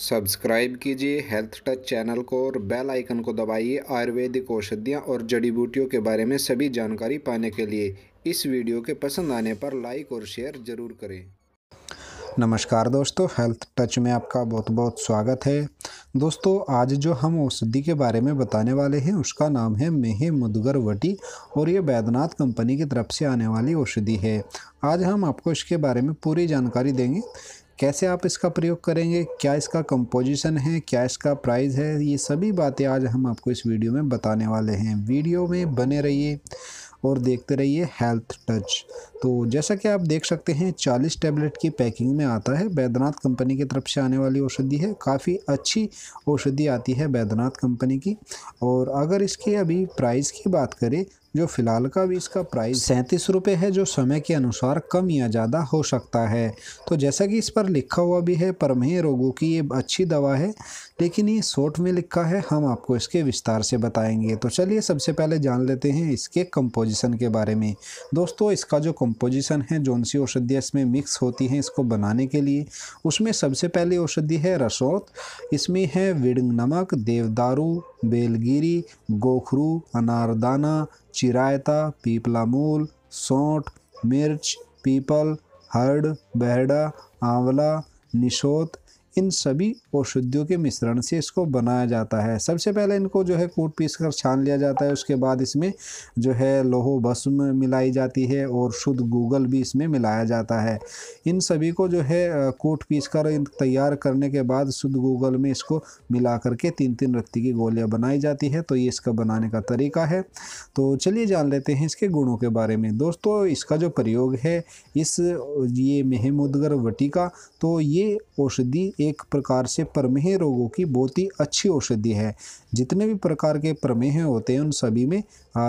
subscribe कीजिए health touch channel को और बेल आइकन को दबाइए आयुर्वेदिक औषधियाँ और जड़ी बूटियों के बारे में सभी जानकारी पाने के लिए इस वीडियो के पसंद आने पर लाइक और शेयर ज़रूर करें नमस्कार दोस्तों हेल्थ टच में आपका बहुत बहुत स्वागत है दोस्तों आज जो हम औषधि के बारे में बताने वाले हैं उसका नाम है मेहे वटी और ये बैद्यनाथ कंपनी की तरफ से आने वाली औषधि है आज हम आपको इसके बारे में पूरी जानकारी देंगे कैसे आप इसका प्रयोग करेंगे क्या इसका कंपोजिशन है क्या इसका प्राइस है ये सभी बातें आज हम आपको इस वीडियो में बताने वाले हैं वीडियो में बने रहिए और देखते रहिए हेल्थ टच तो जैसा कि आप देख सकते हैं 40 टैबलेट की पैकिंग में आता है बैद्यनाथ कंपनी की तरफ से आने वाली औषधि है काफ़ी अच्छी औषधि आती है बैद्यनाथ कंपनी की और अगर इसके अभी प्राइस की बात करें जो फ़िलहाल का भी इसका प्राइस सैंतीस रुपये है जो समय के अनुसार कम या ज़्यादा हो सकता है तो जैसा कि इस पर लिखा हुआ भी है परमेह रोगों की ये अच्छी दवा है लेकिन ये शॉर्ट में लिखा है हम आपको इसके विस्तार से बताएंगे तो चलिए सबसे पहले जान लेते हैं इसके कंपोजिशन के बारे में दोस्तों इसका जो कंपोजिशन है जौन सी औषधियाँ इसमें मिक्स होती हैं इसको बनाने के लिए उसमें सबसे पहले औषधि है रसौत इसमें है विड़ंग नमक देवदारू बेलगिरी गोखरू अनारदाना चिरायता पीपला मूल सौठ मिर्च पीपल हर्ड बहड़ा आंवला निशोत इन सभी औषधियों के मिश्रण से इसको बनाया जाता है सबसे पहले इनको जो है कूट पीस कर छान लिया जाता है उसके बाद इसमें जो है लोहो भस्म मिलाई जाती है और शुद्ध गूगल भी इसमें मिलाया जाता है इन सभी को जो है कूट पीस कर तैयार करने के बाद शुद्ध गूगल में इसको मिला करके तीन तीन रत्ती की गोलियाँ बनाई जाती है तो ये इसका बनाने का तरीका है तो चलिए जान लेते हैं इसके गुणों के बारे में दोस्तों इसका जो प्रयोग है इस ये मेहमुदगर वटी का तो ये औषधि एक एक प्रकार से प्रमेह रोगों की बहुत ही अच्छी औषधि है जितने भी प्रकार के प्रमेह होते हैं उन सभी में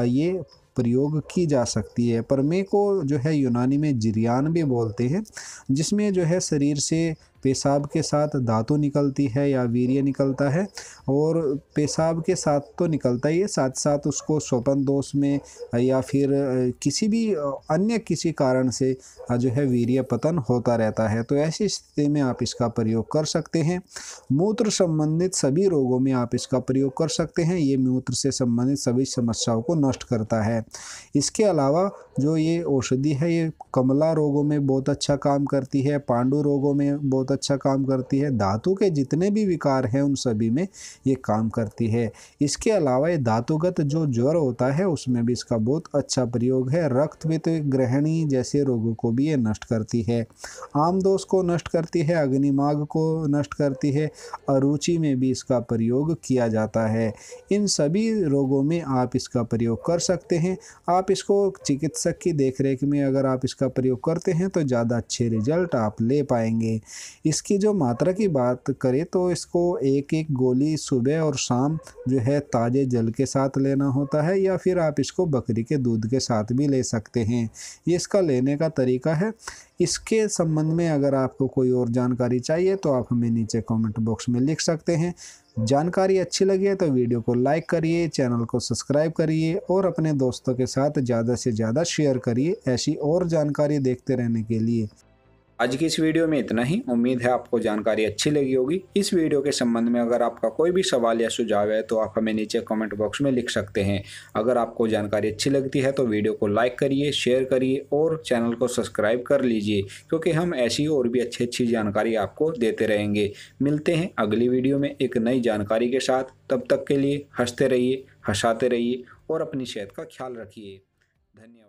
ये प्रयोग की जा सकती है परमे को जो है यूनानी में जिरियान भी बोलते हैं जिसमें जो है शरीर से पेशाब के साथ धातु निकलती है या वीर्य निकलता है और पेशाब के साथ तो निकलता ही है साथ साथ उसको स्वपन दोष में या फिर किसी भी अन्य किसी कारण से जो है वीर्य पतन होता रहता है तो ऐसी स्थिति में आप इसका प्रयोग कर सकते हैं मूत्र संबंधित सभी रोगों में आप इसका प्रयोग कर सकते हैं ये मूत्र से संबंधित सभी समस्याओं को नष्ट करता है है इसके अलावा जो ये औषधि है ये कमला रोगों में बहुत अच्छा काम करती है पांडु रोगों में बहुत अच्छा काम करती है धातु के जितने भी विकार हैं उन सभी में ये काम करती है इसके अलावा ये धातुगत जो ज्वर होता है उसमें भी इसका बहुत अच्छा प्रयोग है रक्त में तो ग्रहणी जैसे रोगों को भी ये नष्ट करती है आम दोष को नष्ट करती है अग्निमाग को नष्ट करती है अरुचि में भी इसका प्रयोग किया जाता है इन सभी रोगों में आप इसका प्रयोग कर सकते हैं हैं आप इसको चिकित्सक की देखरेख में अगर आप इसका प्रयोग करते हैं तो ज़्यादा अच्छे रिजल्ट आप ले पाएंगे इसकी जो मात्रा की बात करें तो इसको एक एक गोली सुबह और शाम जो है ताज़े जल के साथ लेना होता है या फिर आप इसको बकरी के दूध के साथ भी ले सकते हैं ये इसका लेने का तरीका है इसके संबंध में अगर आपको कोई और जानकारी चाहिए तो आप हमें नीचे कमेंट बॉक्स में लिख सकते हैं जानकारी अच्छी लगी है तो वीडियो को लाइक करिए चैनल को सब्सक्राइब करिए और अपने दोस्तों के साथ ज़्यादा से ज़्यादा शेयर करिए ऐसी और जानकारी देखते रहने के लिए आज की इस वीडियो में इतना ही उम्मीद है आपको जानकारी अच्छी लगी होगी इस वीडियो के संबंध में अगर आपका कोई भी सवाल या सुझाव है तो आप हमें नीचे कमेंट बॉक्स में लिख सकते हैं अगर आपको जानकारी अच्छी लगती है तो वीडियो को लाइक करिए शेयर करिए और चैनल को सब्सक्राइब कर लीजिए क्योंकि हम ऐसी और भी अच्छी अच्छी जानकारी आपको देते रहेंगे मिलते हैं अगली वीडियो में एक नई जानकारी के साथ तब तक के लिए हंसते रहिए हंसाते रहिए और अपनी सेहत का ख्याल रखिए धन्यवाद